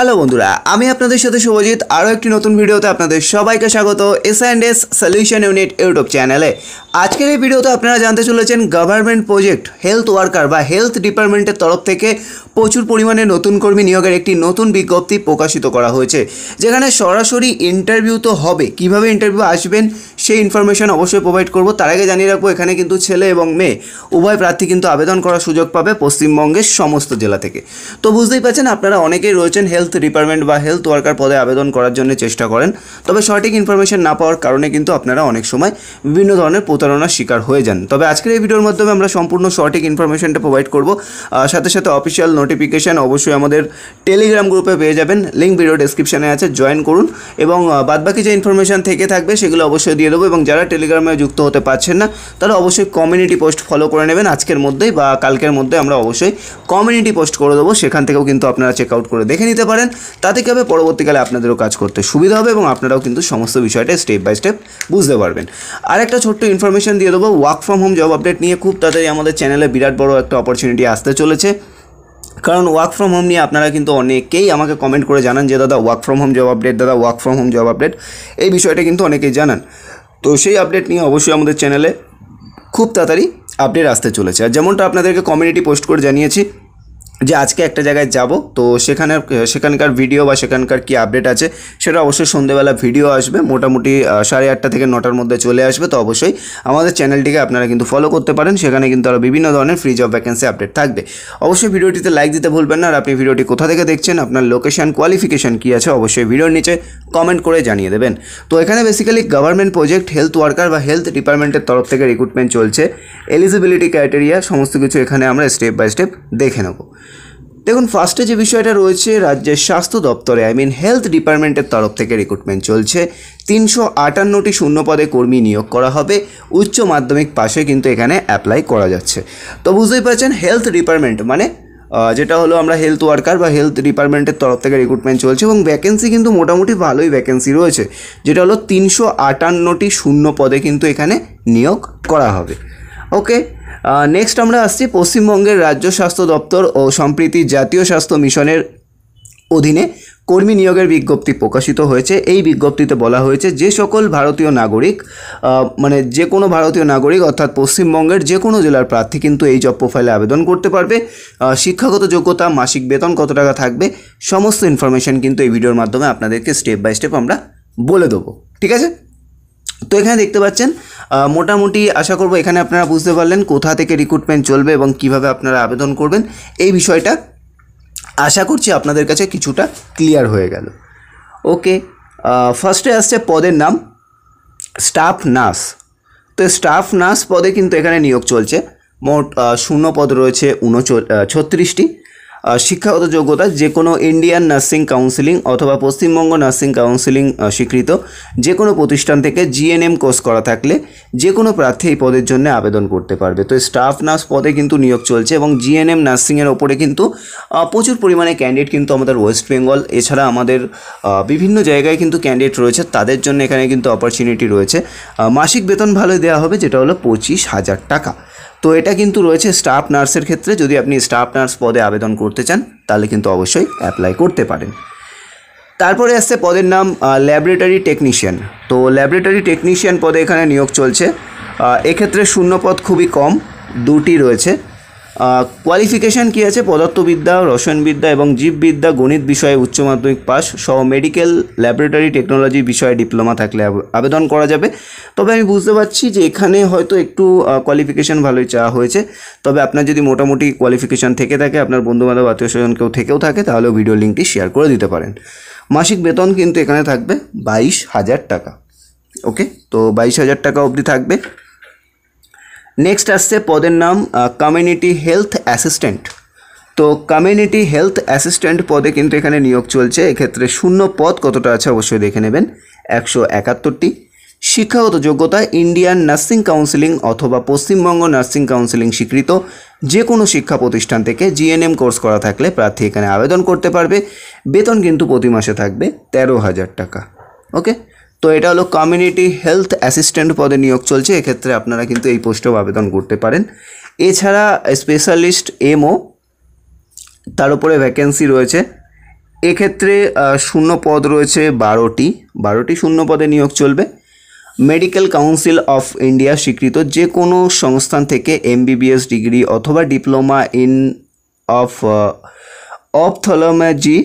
hello বন্ধুরা আমি আপনাদের সাথে শুভজিৎ আরও একটি নতুন ভিডিওতে আপনাদের সবাইকে স্বাগত S and S solution unit YouTube চ্যানেলে আজকের এই ভিডিওতে আপনারা জানতে চলেছেন গভর্নমেন্ট প্রজেক্ট হেলথ ওয়ার্কার বা হেলথ ডিপার্টমেন্টের তরফ থেকে প্রচুর পরিমাণে নতুন কর্মী নিয়োগের একটি নতুন বিজ্ঞপ্তি প্রকাশিত করা হয়েছে যেখানে সরাসরি ইন্টারভিউ তো হবে কিভাবে ইন্টারভিউ আসবেন সেই ইনফরমেশন অবশ্যই প্রোভাইড করব তার আগে জানিয়ে রাখবো এখানে কিন্তু ছেলে এবং মেয়ে উভয় প্রার্থী কিন্তু আবেদন করার সুযোগ পাবে পশ্চিমবঙ্গের সমস্ত জেলা থেকে তো বুঝতেই পারছেন আপনারা অনেকেই রয়েছেন হেলথ ডিপার্টমেন্ট বা হেলথ ওয়ার্কার পদে আবেদন করার জন্য চেষ্টা করেন তবে সঠিক ইনফরমেশন না পাওয়ার কারণে কিন্তু আপনারা অনেক সময় বিভিন্ন ধরনের প্রতারণার শিকার হয়ে যান তবে আজকের এই ভিডিওর মাধ্যমে আমরা সম্পূর্ণ সঠিক ইনফরমেশনটা প্রোভাইড করব সাথে সাথে অফিসিয়াল নোটিফিকেশান অবশ্যই আমাদের টেলিগ্রাম গ্রুপে পেয়ে যাবেন লিঙ্ক ভিডিও ডেসক্রিপশানে আছে জয়েন করুন এবং বাদবাকি যে ইনফরমেশান থেকে থাকবে সেগুলো অবশ্যই দিয়ে দেবো দেবো এবং যারা টেলিগ্রামে যুক্ত হতে পারছেন না তারা অবশ্যই কমিউনিটি পোস্ট ফলো করে নেবেন আজকের মধ্যেই বা কালকের মধ্যে আমরা অবশ্যই কমিউনিটি পোস্ট করে দেবো সেখান থেকেও কিন্তু আপনারা চেক আউট করে দেখে নিতে পারেন তাতে কী হবে পরবর্তীকালে আপনাদেরও কাজ করতে সুবিধা হবে এবং আপনারাও কিন্তু সমস্ত বিষয়টা স্টেপ বাই স্টেপ বুঝতে পারবেন আর একটা ছোট্ট ইনফরমেশন দিয়ে দেবো work from home job update নিয়ে খুব তাড়াতাড়ি আমাদের চ্যানেলে বিরাট বড় একটা অপরচুনিটি আসতে চলেছে কারণ ওয়ার্ক ফ্রম হোম নিয়ে আপনারা কিন্তু অনেকেই আমাকে কমেন্ট করে জানান যে দাদা work from home job update দাদা work from home job update এই বিষয়টা কিন্তু অনেকেই জানান তো সেই আপডেট নিয়ে অবশ্যই আমাদের চ্যানেলে খুব তাড়াতাড়ি আপডেট আসতে চলেছে আর যেমনটা আপনাদেরকে কমিউনিটি পোস্ট করে জানিয়েছি যে আজকে একটা জায়গায় যাব তো সেখানে সেখানকার ভিডিও বা সেখানকার কি আপডেট আছে সেটা অবশ্যই সন্ধেবেলা ভিডিও আসবে মোটামুটি সাড়ে আটটা থেকে নটার মধ্যে চলে আসবে তো অবশ্যই আমাদের চ্যানেলটিকে আপনারা কিন্তু ফলো করতে পারেন সেখানে কিন্তু আরও বিভিন্ন ধরনের ফ্রি জব ভ্যাকেন্সি আপডেট থাকবে অবশ্যই ভিডিওটিতে লাইক দিতে ভুলবেন না আর আপনি ভিডিওটি কোথা থেকে দেখছেন আপনার লোকেশান কোয়ালিফিকেশান কী আছে অবশ্যই ভিডিওর নিচে কমেন্ট করে জানিয়ে দেবেন তো এখানে basically government project health worker বা হেলথ ডিপার্টমেন্টের তরফ থেকে রিক্রুটমেন্ট চলছে এলিজিবিলিটি ক্রাইটেরিয়া সমস্ত কিছু এখানে আমরা স্টেপ বাই স্টেপ দেখে নেবো দেখুন ফার্স্টে যে বিষয়টা রয়েছে রাজ্যের স্বাস্থ্য দপ্তরে আই মিন হেলথ ডিপার্টমেন্টের তরফ থেকে রিক্রুটমেন্ট চলছে তিনশো আটান্নটি শূন্যপদে কর্মী নিয়োগ করা হবে উচ্চ মাধ্যমিক পাশে কিন্তু এখানে অ্যাপ্লাই করা যাচ্ছে তো বুঝতেই পারছেন হেলথ ডিপার্টমেন্ট মানে যেটা হলো আমরা হেলথ ওয়ার্কার বা হেলথ ডিপার্টমেন্টের তরফ থেকে রিক্রুটমেন্ট চলছে এবং ভ্যাকেন্সি কিন্তু মোটামুটি ভালোই ভ্যাকেন্সি রয়েছে যেটা হলো তিনশো আটান্নটি শূন্য পদে কিন্তু এখানে নিয়োগ করা হবে ওকে নেক্সট আমরা আসছি পশ্চিমবঙ্গের রাজ্য স্বাস্থ্য দপ্তর ও সম্প্রীতি জাতীয় স্বাস্থ্য মিশনের অধীনে কর্মী নিয়োগের বিজ্ঞপ্তি প্রকাশিত হয়েছে এই বিজ্ঞপ্তিতে বলা হয়েছে যে সকল ভারতীয় নাগরিক মানে যে কোনো ভারতীয় নাগরিক অর্থাৎ পশ্চিমবঙ্গের যে কোনো জেলার প্রার্থী কিন্তু এই জব প্রোফাইলে আবেদন করতে পারবে শিক্ষাগত যোগ্যতা মাসিক বেতন কত টাকা থাকবে সমস্ত ইনফরমেশান কিন্তু এই ভিডিওর মাধ্যমে আপনাদেরকে স্টেপ বাই স্টেপ আমরা বলে দেবো ঠিক আছে তো এখানে দেখতে পাচ্ছেন মোটামুটি আশা করব এখানে আপনারা বুঝতে পারলেন কোথা থেকে রিক্রুটমেন্ট চলবে এবং কিভাবে আপনারা আবেদন করবেন এই বিষয়টা আশা করছি আপনাদের কাছে কিছুটা ক্লিয়ার হয়ে গেল ওকে ফার্স্টে আসছে পদের নাম স্টাফ নার্স তো স্টাফ নার্স পদে কিন্তু এখানে নিয়োগ চলছে মোট শূন্য পদ রয়েছে উনচল ছত্রিশটি শিক্ষাগত যোগ্যতা যে কোনো ইন্ডিয়ান নার্সিং কাউন্সিলিং অথবা পশ্চিমবঙ্গ নার্সিং কাউন্সিলিং স্বীকৃত যে কোনো প্রতিষ্ঠান থেকে জিএনএম কোর্স করা থাকলে যে কোনো প্রার্থী এই পদের জন্য আবেদন করতে পারবে তো স্টাফ নার্স পদে কিন্তু নিয়োগ চলছে এবং জিএনএম নার্সিংয়ের ওপরে কিন্তু প্রচুর পরিমাণে ক্যান্ডিডেট কিন্তু আমাদের ওয়েস্ট বেঙ্গল এছাড়া আমাদের বিভিন্ন জায়গায় কিন্তু ক্যান্ডিডেট রয়েছে তাদের জন্য এখানে কিন্তু অপরচুনিটি রয়েছে মাসিক বেতন ভালোই দেওয়া হবে যেটা হলো পঁচিশ হাজার টাকা তো এটা কিন্তু রয়েছে স্টাফ নার্সের ক্ষেত্রে যদি আপনি স্টাফ নার্স পদে আবেদন করতে চান তাহলে কিন্তু অবশ্যই অ্যাপ্লাই করতে পারেন তারপরে আসছে পদের নাম ল্যাবরেটরি টেকনিশিয়ান তো ল্যাবরেটরি টেকনিশিয়ান পদে এখানে নিয়োগ চলছে এক্ষেত্রে শূন্য পদ খুবই কম দুটি রয়েছে কোয়ালিফিকেশান কী আছে পদার্থবিদ্যা রসায়নবিদ্যা এবং জীববিদ্যা গণিত বিষয়ে উচ্চ মাধ্যমিক পাস সহ মেডিকেল ল্যাবরেটরি টেকনোলজি বিষয়ে ডিপ্লোমা থাকলে আবেদন করা যাবে তবে আমি বুঝতে পারছি যে এখানে হয়তো একটু কোয়ালিফিকেশান ভালোই চাওয়া হয়েছে তবে আপনার যদি মোটামুটি কোয়ালিফিকেশান থেকে থাকে আপনার বন্ধুবান্ধব আত্মীয় স্বজন কেউ থেকেও থাকে তাহলেও ভিডিও লিঙ্কটি শেয়ার করে দিতে পারেন মাসিক বেতন কিন্তু এখানে থাকবে বাইশ হাজার টাকা ওকে তো বাইশ হাজার টাকা অবধি থাকবে নেক্সট আসছে পদের নাম কমিউনিটি হেলথ অ্যাসিস্ট্যান্ট তো কমিউনিটি হেলথ অ্যাসিস্ট্যান্ট পদে কিন্তু এখানে নিয়োগ চলছে এক্ষেত্রে শূন্য পদ কতটা আছে অবশ্যই দেখে নেবেন একশো একাত্তরটি শিক্ষাগত যোগ্যতা ইন্ডিয়ান নার্সিং কাউন্সিলিং অথবা পশ্চিমবঙ্গ নার্সিং কাউন্সিলিং স্বীকৃত যে কোনো শিক্ষা প্রতিষ্ঠান থেকে জিএনএম কোর্স করা থাকলে প্রার্থী এখানে আবেদন করতে পারবে বেতন কিন্তু প্রতি মাসে থাকবে তেরো হাজার টাকা ওকে তো এটা হলো কমিউনিটি হেলথ অ্যাসিস্ট্যান্ট পদে নিয়োগ চলছে এক্ষেত্রে আপনারা কিন্তু এই পোস্টেও আবেদন করতে পারেন এছাড়া স্পেশালিস্ট এমও তার উপরে ভ্যাকেন্সি রয়েছে এক্ষেত্রে শূন্য পদ রয়েছে বারোটি বারোটি শূন্য পদে নিয়োগ চলবে মেডিকেল কাউন্সিল অফ ইন্ডিয়া স্বীকৃত যে কোনো সংস্থান থেকে এমবিবিএস ডিগ্রি অথবা diploma in of ophthalmology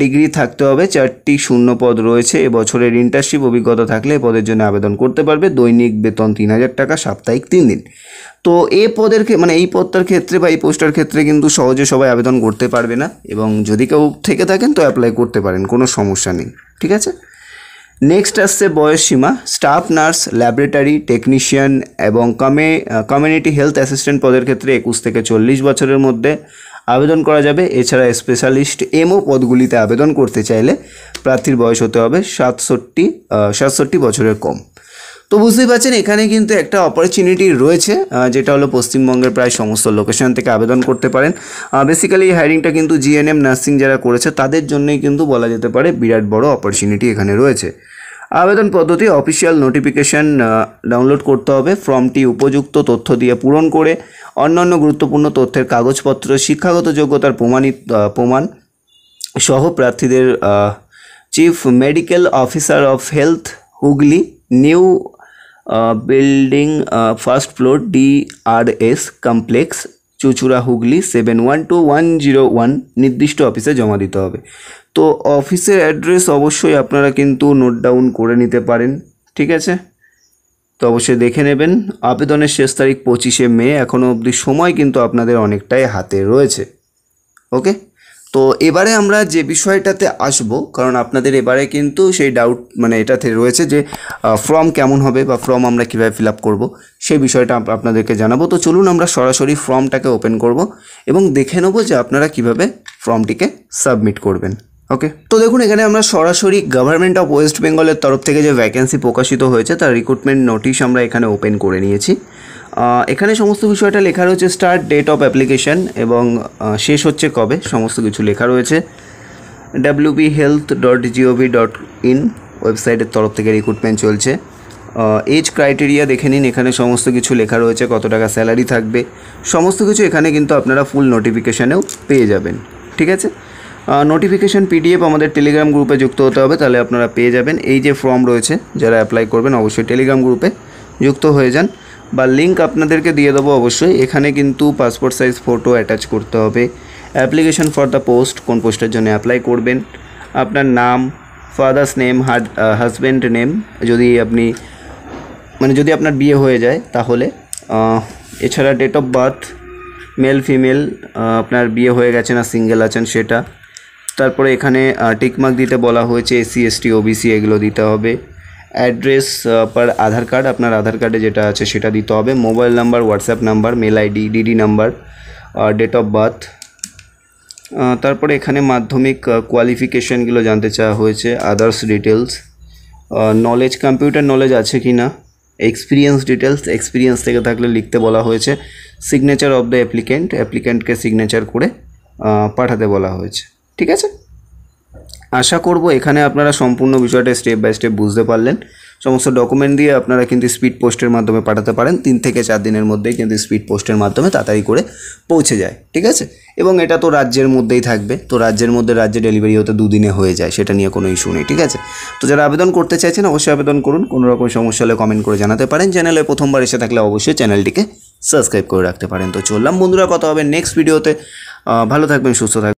degree থাকতে হবে চারটি শূন্য পদ রয়েছে এবছরের ইন্টার্নশিপ অভিজ্ঞতা থাকলে এ পদের জন্য আবেদন করতে পারবে দৈনিক বেতন তিন হাজার টাকা সাপ্তাহিক তিন দিন তো এ পদের মানে এই পদটার ক্ষেত্রে বা এই পোস্টার ক্ষেত্রে কিন্তু সহজে সবাই আবেদন করতে পারবে না এবং যদি কেউ থেকে থাকেন তো অ্যাপ্লাই করতে পারেন কোনো সমস্যা নেই ঠিক আছে নেক্সট আসছে বয়সসীমা স্টাফ নার্স ল্যাবরেটারি টেকনিশিয়ান এবং কমে কমিউনিটি হেলথ অ্যাসিস্ট্যান্ট পদের ক্ষেত্রে একুশ থেকে চল্লিশ বছরের মধ্যে আবেদন করা যাবে এছাড়া স্পেশালিস্ট এমও পদগুলিতে আবেদন করতে চাইলে প্রার্থীর বয়স হতে হবে সাতষট্টি সাতষট্টি বছরের কম তো বুঝতেই পারছেন এখানে কিন্তু একটা অপরচুনিটি রয়েছে যেটা হলো পশ্চিমবঙ্গের প্রায় সমস্ত লোকেশন থেকে আবেদন করতে পারেন বেসিক্যালি এই হায়ারিংটা কিন্তু জিএনএম নার্সিং যারা করেছে তাদের জন্যই কিন্তু বলা যেতে পারে বিরাট বড় অপরচুনিটি এখানে রয়েছে আবেদন পদ্ধতি অফিসিয়াল নোটিফিকেশান ডাউনলোড করতে হবে ফর্মটি উপযুক্ত তথ্য দিয়ে পূরণ করে অন্যান্য গুরুত্বপূর্ণ তথ্যের কাগজপত্র শিক্ষাগত যোগ্যতার প্রমাণিত প্রমাণ সহ প্রার্থীদের chief medical officer of health Hooghly new building first floor DRS complex Chuchura Hooghly seven one two one zero one নির্দিষ্ট অফিসে জমা দিতে হবে তো অফিসের অ্যাড্রেস অবশ্যই আপনারা কিন্তু নোট ডাউন করে নিতে পারেন ঠিক আছে তো অবশ্যই দেখে নেবেন আবেদনের শেষ তারিখ পঁচিশে মে এখনও অবধি সময় কিন্তু আপনাদের অনেকটাই হাতে রয়েছে ওকে তো এবারে আমরা যে বিষয়টাতে আসব কারণ আপনাদের এবারে কিন্তু সেই ডাউট মানে এটাতে রয়েছে যে ফর্ম কেমন হবে বা ফর্ম আমরা কীভাবে ফিল আপ করবো সেই বিষয়টা আপনাদেরকে জানাবো তো চলুন আমরা সরাসরি ফর্মটাকে ওপেন করব এবং দেখে নেবো যে আপনারা কিভাবে ফর্মটিকে সাবমিট করবেন ওকে তো দেখুন এখানে আমরা সরাসরি গভর্নমেন্ট অফ ওয়েস্ট বেঙ্গলের তরফ থেকে যে ভ্যাকেন্সি প্রকাশিত হয়েছে তার রিক্রুটমেন্ট নোটিশ আমরা এখানে ওপেন করে নিয়েছি এখানে সমস্ত বিষয়টা লেখা রয়েছে স্টার্ট ডেট অফ অ্যাপ্লিকেশান এবং শেষ হচ্ছে কবে সমস্ত কিছু লেখা রয়েছে WB health dot GOV dot in ওয়েবসাইটের তরফ থেকে রিক্রুটমেন্ট চলছে এজ ক্রাইটেরিয়া দেখে নিন এখানে সমস্ত কিছু লেখা রয়েছে কত টাকা স্যালারি থাকবে সমস্ত কিছু এখানে কিন্তু আপনারা ফুল নোটিফিকেশানেও পেয়ে যাবেন ঠিক আছে নোটিফিকেশন পিডিএফ আমাদের টেলিগ্রাম গ্রুপে যুক্ত হতে হবে তাহলে আপনারা পেয়ে যাবেন এই যে ফর্ম রয়েছে যারা অ্যাপ্লাই করবেন অবশ্যই টেলিগ্রাম গ্রুপে যুক্ত হয়ে যান বা লিঙ্ক আপনাদেরকে দিয়ে দেবো অবশ্যই এখানে কিন্তু পাসপোর্ট সাইজ ফটো অ্যাটাচ করতে হবে অ্যাপ্লিকেশন ফর দ্য পোস্ট কোন পোস্টের জন্য অ্যাপ্লাই করবেন আপনার নাম ফাদার্স নেম হাজব্যান্ড নেম যদি আপনি মানে যদি আপনার বিয়ে হয়ে যায় তাহলে এছাড়া date of birth male female আপনার বিয়ে হয়ে গেছে না সিঙ্গেল আছেন সেটা তারপরে এখানে টিকমার্ক দিতে বলা হয়েছে এসসি এসটি ওবিসি এগুলো দিতে হবে অ্যাড্রেস পার আধার কার্ড আপনার আধার কার্ডে যেটা আছে সেটা দিতে হবে mobile number WhatsApp number mail ID DD number date of birth তারপরে এখানে মাধ্যমিক কোয়ালিফিকেশানগুলো জানতে চাওয়া হয়েছে others details knowledge computer knowledge আছে কি না এক্সপিরিয়েন্স ডিটেলস এক্সপিরিয়েন্স থেকে থাকলে লিখতে বলা হয়েছে সিগনেচার অফ দ্য অ্যাপ্লিক্যান্ট অ্যাপ্লিক্যান্টকে সিগনেচার করে পাঠাতে বলা হয়েছে ঠিক আছে আশা করব এখানে আপনারা সম্পূর্ণ বিষয়টা স্টেপ বাই স্টেপ বুঝতে পারলেন সমস্ত ডকুমেন্ট দিয়ে আপনারা কিন্তু স্পিড পোস্টের মাধ্যমে পাঠাতে পারেন তিন থেকে চার দিনের মধ্যেই কিন্তু স্পিড পোস্টের মাধ্যমে তাড়াতাড়ি করে পৌঁছে যায় ঠিক আছে এবং এটা তো রাজ্যের মধ্যেই থাকবে তো রাজ্যের মধ্যে রাজ্যে ডেলিভারি হতে দুদিনে হয়ে যায় সেটা নিয়ে কোনো ইস্যু নেই ঠিক আছে তো যারা আবেদন করতে চাইছেন অবশ্যই আবেদন করুন কোনো রকম সমস্যা হলে কমেন্ট করে জানাতে পারেন চ্যানেলে প্রথমবার এসে থাকলে অবশ্যই চ্যানেলটিকে সাবস্ক্রাইব করে রাখতে পারেন তো চললাম বন্ধুরা কথা হবে নেক্সট ভিডিওতে ভালো থাকবেন সুস্থ থাকবেন